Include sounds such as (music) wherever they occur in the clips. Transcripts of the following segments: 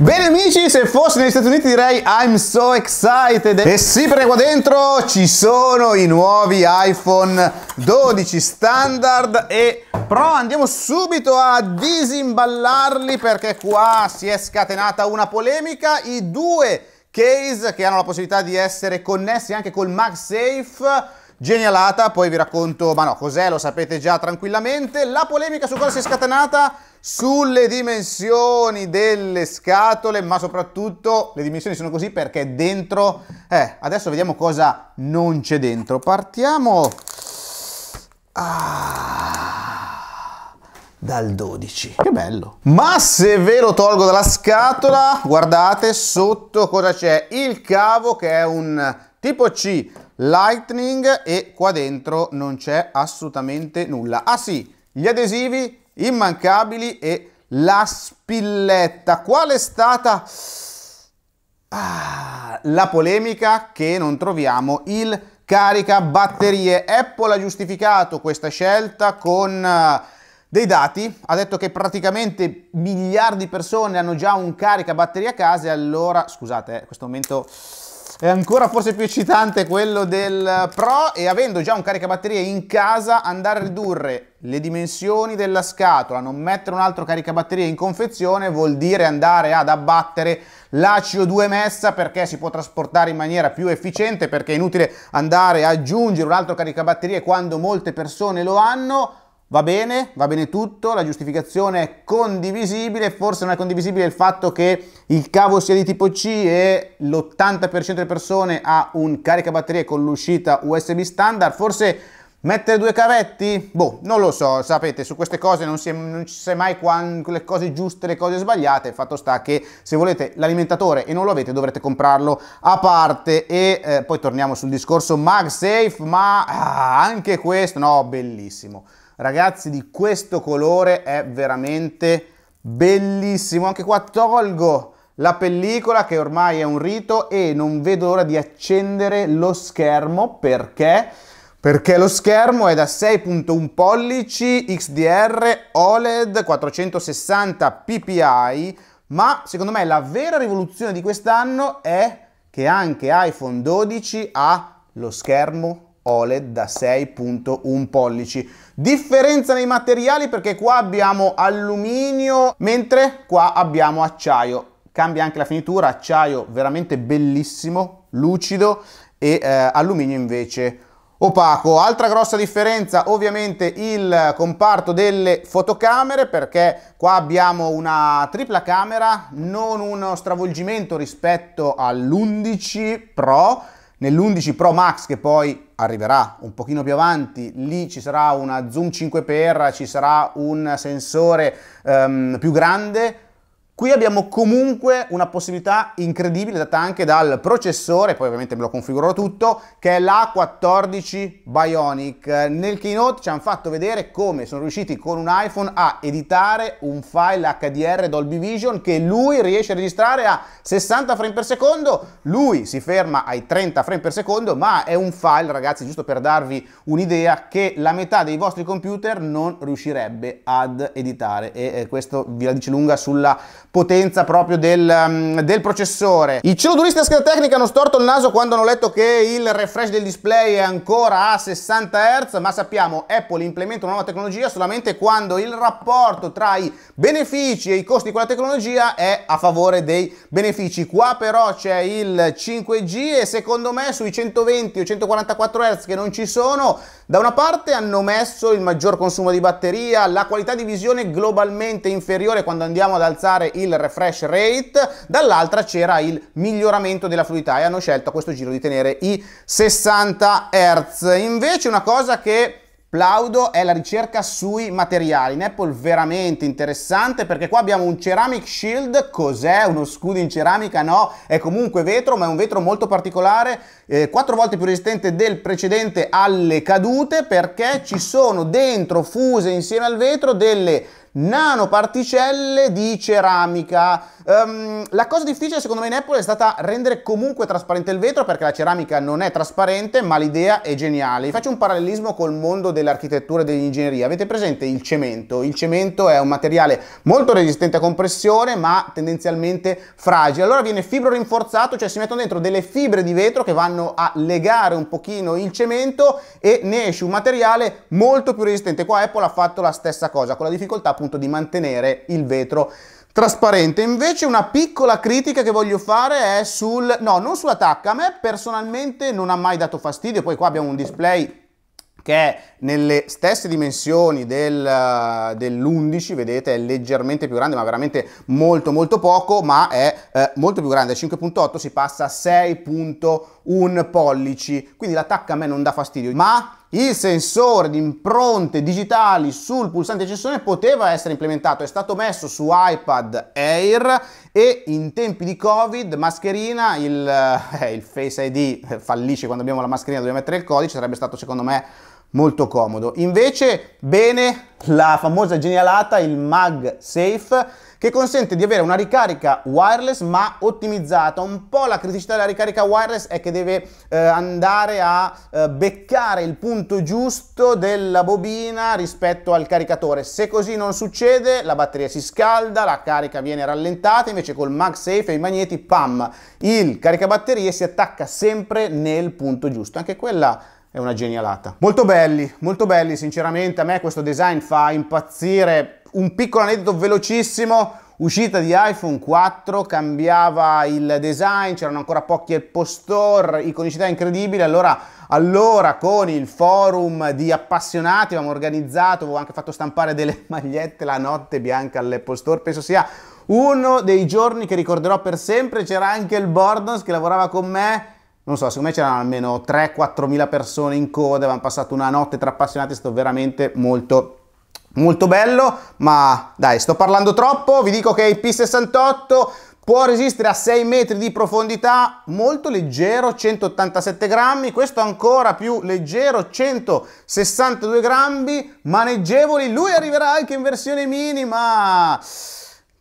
Bene amici, se fossi negli Stati Uniti direi I'm so excited E sì perché qua dentro ci sono i nuovi iPhone 12 standard e Pro Andiamo subito a disimballarli perché qua si è scatenata una polemica I due case che hanno la possibilità di essere connessi anche col MagSafe genialata, poi vi racconto, ma no, cos'è, lo sapete già tranquillamente. La polemica su cosa si è scatenata? Sulle dimensioni delle scatole, ma soprattutto le dimensioni sono così perché dentro... Eh, adesso vediamo cosa non c'è dentro. Partiamo... Ah, dal 12. Che bello. Ma se ve lo tolgo dalla scatola, guardate sotto cosa c'è. Il cavo che è un tipo C Lightning e qua dentro non c'è assolutamente nulla. Ah sì, gli adesivi immancabili e la spilletta. Qual è stata ah, la polemica che non troviamo il carica batterie? Apple ha giustificato questa scelta con eh, dei dati, ha detto che praticamente miliardi di persone hanno già un carica batterie a casa e allora, scusate, eh, questo momento è ancora forse più eccitante quello del Pro e avendo già un caricabatterie in casa andare a ridurre le dimensioni della scatola, non mettere un altro caricabatterie in confezione vuol dire andare ad abbattere la CO2 messa perché si può trasportare in maniera più efficiente perché è inutile andare a aggiungere un altro caricabatterie quando molte persone lo hanno Va bene, va bene tutto, la giustificazione è condivisibile, forse non è condivisibile il fatto che il cavo sia di tipo C e l'80% delle persone ha un caricabatterie con l'uscita USB standard, forse mettere due cavetti? Boh, non lo so, sapete, su queste cose non, si è, non ci sei mai quando, le cose giuste, le cose sbagliate, il fatto sta che se volete l'alimentatore e non lo avete dovrete comprarlo a parte e eh, poi torniamo sul discorso MagSafe, ma ah, anche questo, no, bellissimo ragazzi di questo colore è veramente bellissimo anche qua tolgo la pellicola che ormai è un rito e non vedo l'ora di accendere lo schermo perché perché lo schermo è da 6.1 pollici XDR OLED 460 ppi ma secondo me la vera rivoluzione di quest'anno è che anche iPhone 12 ha lo schermo OLED da 6.1 pollici. Differenza nei materiali perché qua abbiamo alluminio, mentre qua abbiamo acciaio. Cambia anche la finitura, acciaio veramente bellissimo, lucido e eh, alluminio invece opaco. Altra grossa differenza ovviamente il comparto delle fotocamere perché qua abbiamo una tripla camera, non uno stravolgimento rispetto all'11 Pro Nell'11 Pro Max che poi arriverà un pochino più avanti, lì ci sarà una zoom 5x, ci sarà un sensore um, più grande, Qui abbiamo comunque una possibilità incredibile data anche dal processore, poi ovviamente me lo configurerò tutto, che è l'A14 Bionic. Nel keynote ci hanno fatto vedere come sono riusciti con un iPhone a editare un file HDR Dolby Vision che lui riesce a registrare a 60 frame per secondo, lui si ferma ai 30 frame per secondo, ma è un file, ragazzi, giusto per darvi un'idea, che la metà dei vostri computer non riuscirebbe ad editare e eh, questo vi la dice lunga sulla potenza proprio del, um, del processore. I cellodurista a scheda tecnica hanno storto il naso quando hanno letto che il refresh del display è ancora a 60 Hz, ma sappiamo Apple implementa una nuova tecnologia solamente quando il rapporto tra i benefici e i costi di quella tecnologia è a favore dei benefici. Qua però c'è il 5G e secondo me sui 120 o 144 Hz che non ci sono da una parte hanno messo il maggior consumo di batteria, la qualità di visione globalmente inferiore quando andiamo ad alzare il refresh rate, dall'altra c'era il miglioramento della fluidità e hanno scelto a questo giro di tenere i 60 Hz. Invece una cosa che Plaudo è la ricerca sui materiali in Apple veramente interessante perché qua abbiamo un ceramic shield, cos'è? Uno scudo in ceramica? No, è comunque vetro ma è un vetro molto particolare, eh, quattro volte più resistente del precedente alle cadute perché ci sono dentro fuse insieme al vetro delle nanoparticelle di ceramica. Um, la cosa difficile secondo me in Apple è stata rendere comunque trasparente il vetro perché la ceramica non è trasparente ma l'idea è geniale. Vi faccio un parallelismo col mondo dell'architettura e dell'ingegneria. Avete presente il cemento? Il cemento è un materiale molto resistente a compressione ma tendenzialmente fragile. Allora viene fibro rinforzato, cioè si mettono dentro delle fibre di vetro che vanno a legare un pochino il cemento e ne esce un materiale molto più resistente. Qua Apple ha fatto la stessa cosa con la difficoltà appunto appunto di mantenere il vetro trasparente. Invece una piccola critica che voglio fare è sul... no, non sulla tacca, a me personalmente non ha mai dato fastidio, poi qua abbiamo un display che è nelle stesse dimensioni del, eh, dell'11, vedete, è leggermente più grande, ma veramente molto molto poco, ma è eh, molto più grande, da 5.8 si passa a 6.1 pollici, quindi la tacca a me non dà fastidio, ma il sensore di impronte digitali sul pulsante accensione poteva essere implementato, è stato messo su iPad Air e in tempi di Covid mascherina, il, eh, il Face ID fallisce quando abbiamo la mascherina, dobbiamo mettere il codice, sarebbe stato secondo me molto comodo. Invece bene la famosa genialata, il MagSafe, che consente di avere una ricarica wireless ma ottimizzata. Un po' la criticità della ricarica wireless è che deve eh, andare a eh, beccare il punto giusto della bobina rispetto al caricatore. Se così non succede, la batteria si scalda, la carica viene rallentata, invece col MagSafe e i magneti, pam, il caricabatterie si attacca sempre nel punto giusto. Anche quella è una genialata. Molto belli, molto belli sinceramente, a me questo design fa impazzire. Un piccolo aneddoto velocissimo, uscita di iPhone 4, cambiava il design, c'erano ancora pochi Apple Store, iconicità incredibile, allora, allora con il forum di appassionati avevamo organizzato, avevo anche fatto stampare delle (laughs) magliette la notte bianca all'Apple Store, penso sia uno dei giorni che ricorderò per sempre, c'era anche il Bordons che lavorava con me, non so, secondo me c'erano almeno 3-4 mila persone in coda, avevamo passato una notte tra appassionati, è stato veramente molto molto bello, ma dai, sto parlando troppo, vi dico che il P68 può resistere a 6 metri di profondità, molto leggero, 187 grammi, questo ancora più leggero, 162 grammi, maneggevoli, lui arriverà anche in versione mini, ma...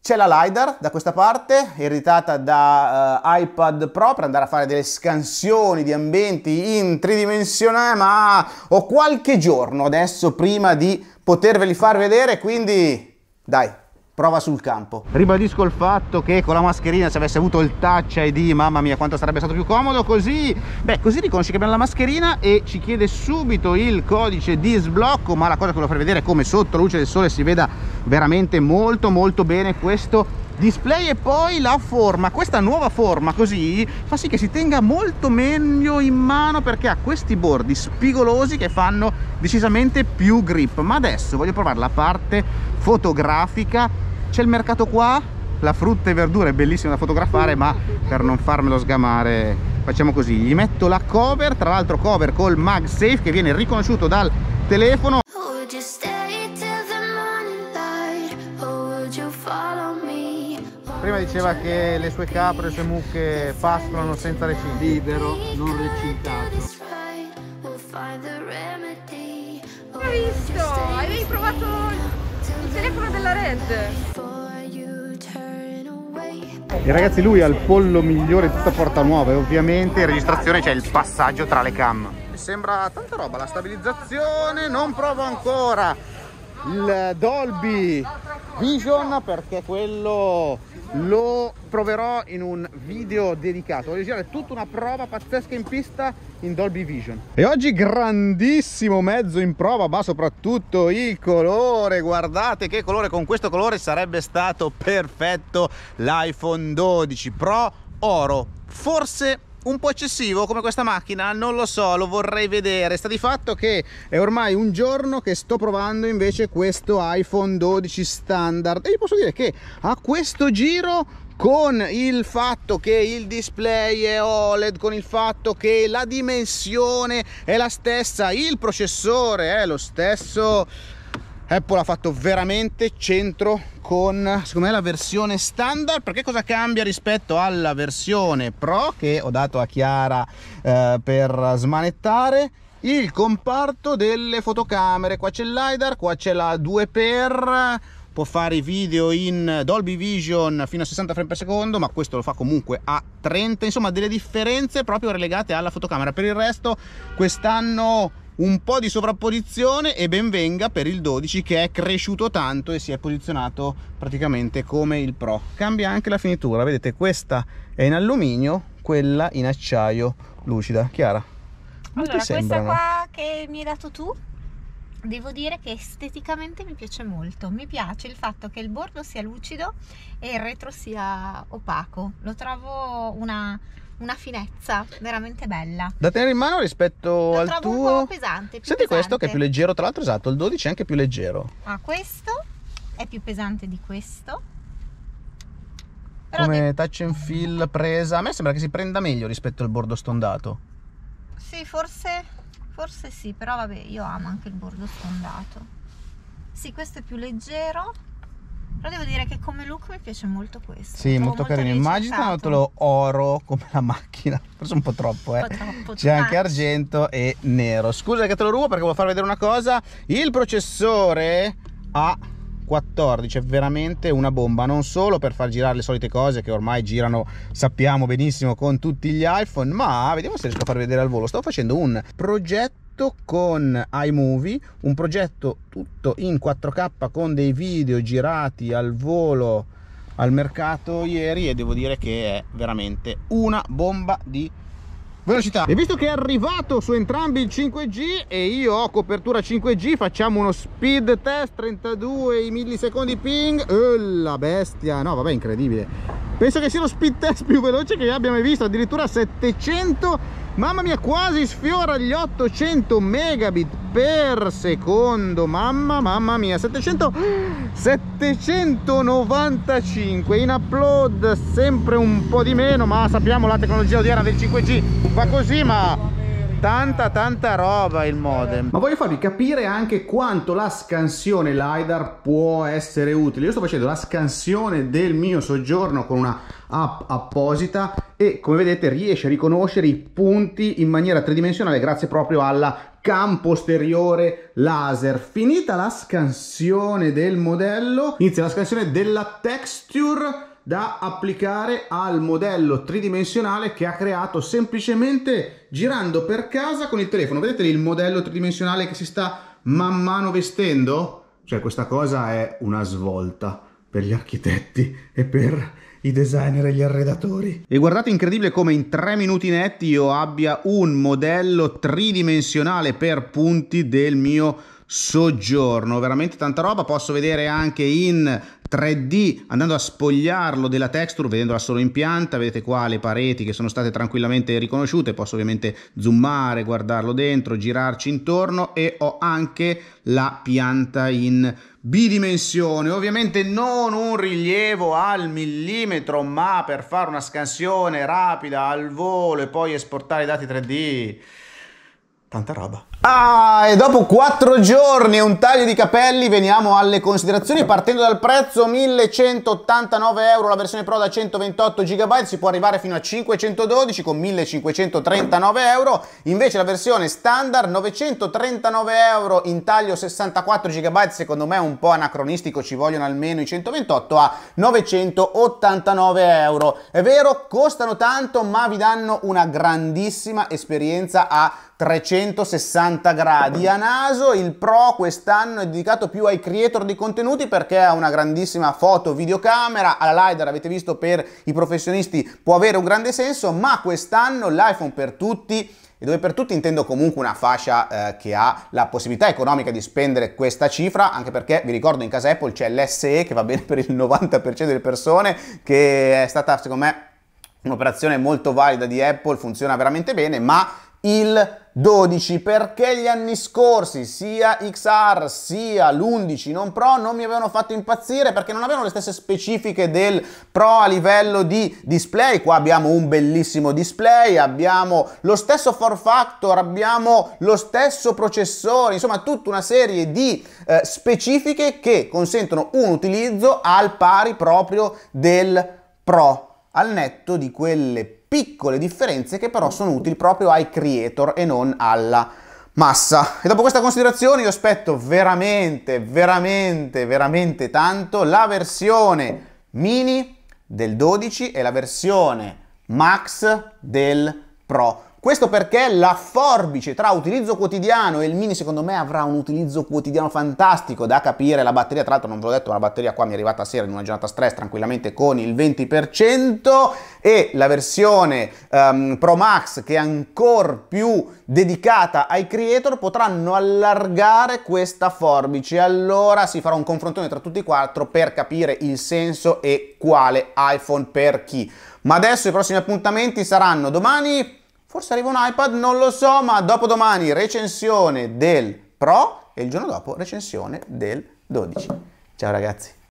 C'è la LiDAR da questa parte, ereditata da uh, iPad Pro per andare a fare delle scansioni di ambienti in tridimensionale, ma ho qualche giorno adesso prima di poterveli far vedere, quindi dai, prova sul campo. Ribadisco il fatto che con la mascherina se avesse avuto il touch ID, mamma mia quanto sarebbe stato più comodo, così, beh, così riconosce che abbiamo la mascherina e ci chiede subito il codice di sblocco, ma la cosa che volevo far vedere è come sotto la luce del sole si veda veramente molto molto bene questo display e poi la forma questa nuova forma così fa sì che si tenga molto meglio in mano perché ha questi bordi spigolosi che fanno decisamente più grip ma adesso voglio provare la parte fotografica c'è il mercato qua la frutta e verdura è bellissima da fotografare ma per non farmelo sgamare facciamo così gli metto la cover tra l'altro cover col MagSafe che viene riconosciuto dal telefono oh, oh, prima diceva che le sue capre, le sue mucche pascolano senza recinto libero, non recintato oh, hai visto? hai provato telefono della Red. E ragazzi lui ha il pollo migliore di tutta Porta Nuova e ovviamente in registrazione c'è il passaggio tra le cam. Mi sembra tanta roba, la stabilizzazione, non provo ancora il Dolby Vision perché quello lo proverò in un video dedicato voglio girare tutta una prova pazzesca in pista in Dolby Vision e oggi grandissimo mezzo in prova ma soprattutto il colore guardate che colore con questo colore sarebbe stato perfetto l'iPhone 12 Pro oro forse un po' eccessivo come questa macchina non lo so lo vorrei vedere sta di fatto che è ormai un giorno che sto provando invece questo iPhone 12 standard e vi posso dire che a questo giro con il fatto che il display è OLED, con il fatto che la dimensione è la stessa, il processore è lo stesso Apple ha fatto veramente centro con secondo me la versione standard perché cosa cambia rispetto alla versione pro che ho dato a Chiara eh, per smanettare il comparto delle fotocamere qua c'è il LiDAR qua c'è la 2x può fare i video in Dolby Vision fino a 60 frame per secondo ma questo lo fa comunque a 30 insomma delle differenze proprio relegate alla fotocamera per il resto quest'anno un po' di sovrapposizione e ben venga per il 12 che è cresciuto tanto e si è posizionato praticamente come il Pro. Cambia anche la finitura, vedete questa è in alluminio, quella in acciaio lucida. Chiara, allora, questa qua che mi hai dato tu devo dire che esteticamente mi piace molto. Mi piace il fatto che il bordo sia lucido e il retro sia opaco. Lo trovo una, una finezza veramente bella. Da tenere in mano rispetto lo al tuo. Un po' pesante. Senti pesante. questo che è più leggero, tra l'altro, esatto. Il 12 è anche più leggero. Ah, questo è più pesante di questo. Però Come de... touch and feel presa, a me sembra che si prenda meglio rispetto al bordo stondato. Sì, forse forse sì però vabbè io amo anche il bordo sfondato sì questo è più leggero però devo dire che come look mi piace molto questo sì molto, molto carino immaginatelo oro come la macchina (laughs) forse un po' troppo eh po troppo, c'è anche argento e nero scusa che te lo rubo perché volevo far vedere una cosa il processore ha 14 è veramente una bomba, non solo per far girare le solite cose che ormai girano, sappiamo benissimo, con tutti gli iPhone, ma vediamo se riesco a far vedere al volo. Sto facendo un progetto con iMovie, un progetto tutto in 4K con dei video girati al volo al mercato ieri e devo dire che è veramente una bomba di velocità e visto che è arrivato su entrambi il 5G e io ho copertura 5G facciamo uno speed test 32 millisecondi ping oh, la bestia no vabbè incredibile penso che sia lo speed test più veloce che abbia mai visto addirittura 700 mamma mia quasi sfiora gli 800 megabit per secondo mamma mamma mia 700 795 in upload sempre un po' di meno ma sappiamo la tecnologia odierna del 5G fa così ma tanta tanta roba il modem ma voglio farvi capire anche quanto la scansione LiDAR può essere utile io sto facendo la scansione del mio soggiorno con una app apposita e come vedete riesce a riconoscere i punti in maniera tridimensionale grazie proprio alla campo posteriore laser. Finita la scansione del modello, inizia la scansione della texture da applicare al modello tridimensionale che ha creato semplicemente girando per casa con il telefono. Vedete il modello tridimensionale che si sta man mano vestendo? Cioè questa cosa è una svolta per gli architetti e per i designer e gli arredatori. E guardate incredibile come in tre minuti netti io abbia un modello tridimensionale per punti del mio soggiorno, veramente tanta roba, posso vedere anche in 3D andando a spogliarlo della texture, vedendola solo in pianta, vedete qua le pareti che sono state tranquillamente riconosciute, posso ovviamente zoomare, guardarlo dentro, girarci intorno e ho anche la pianta in bidimensione, ovviamente non un rilievo al millimetro, ma per fare una scansione rapida al volo e poi esportare i dati 3D Tanta roba. Ah, e dopo quattro giorni e un taglio di capelli veniamo alle considerazioni. Partendo dal prezzo 1189 euro, la versione Pro da 128 GB si può arrivare fino a 512 con 1539 euro. Invece la versione standard 939 euro in taglio 64 GB, secondo me è un po' anacronistico, ci vogliono almeno i 128 a 989 euro. È vero, costano tanto, ma vi danno una grandissima esperienza a 360 gradi. A naso il Pro quest'anno è dedicato più ai creator di contenuti perché ha una grandissima foto videocamera, alla LiDAR avete visto per i professionisti può avere un grande senso, ma quest'anno l'iPhone per tutti e dove per tutti intendo comunque una fascia eh, che ha la possibilità economica di spendere questa cifra, anche perché vi ricordo in casa Apple c'è l'SE che va bene (laughs) per il 90% delle persone, che è stata secondo me un'operazione molto valida di Apple, funziona veramente bene, ma il 12 perché gli anni scorsi sia XR sia l'11 non Pro non mi avevano fatto impazzire perché non avevano le stesse specifiche del Pro a livello di display. Qua abbiamo un bellissimo display, abbiamo lo stesso form factor, abbiamo lo stesso processore, insomma tutta una serie di eh, specifiche che consentono un utilizzo al pari proprio del Pro al netto di quelle piccole differenze che però sono utili proprio ai creator e non alla massa. E dopo questa considerazione io aspetto veramente, veramente, veramente tanto la versione mini del 12 e la versione max del Pro. Questo perché la forbice tra utilizzo quotidiano e il mini secondo me avrà un utilizzo quotidiano fantastico da capire. La batteria, tra l'altro non ve l'ho detto, ma la batteria qua mi è arrivata a sera in una giornata stress tranquillamente con il 20% e la versione um, Pro Max che è ancora più dedicata ai creator potranno allargare questa forbice. Allora si farà un confrontone tra tutti e quattro per capire il senso e quale iPhone per chi. Ma adesso i prossimi appuntamenti saranno domani Forse arriva un iPad, non lo so, ma dopodomani recensione del Pro e il giorno dopo recensione del 12. Ciao ragazzi.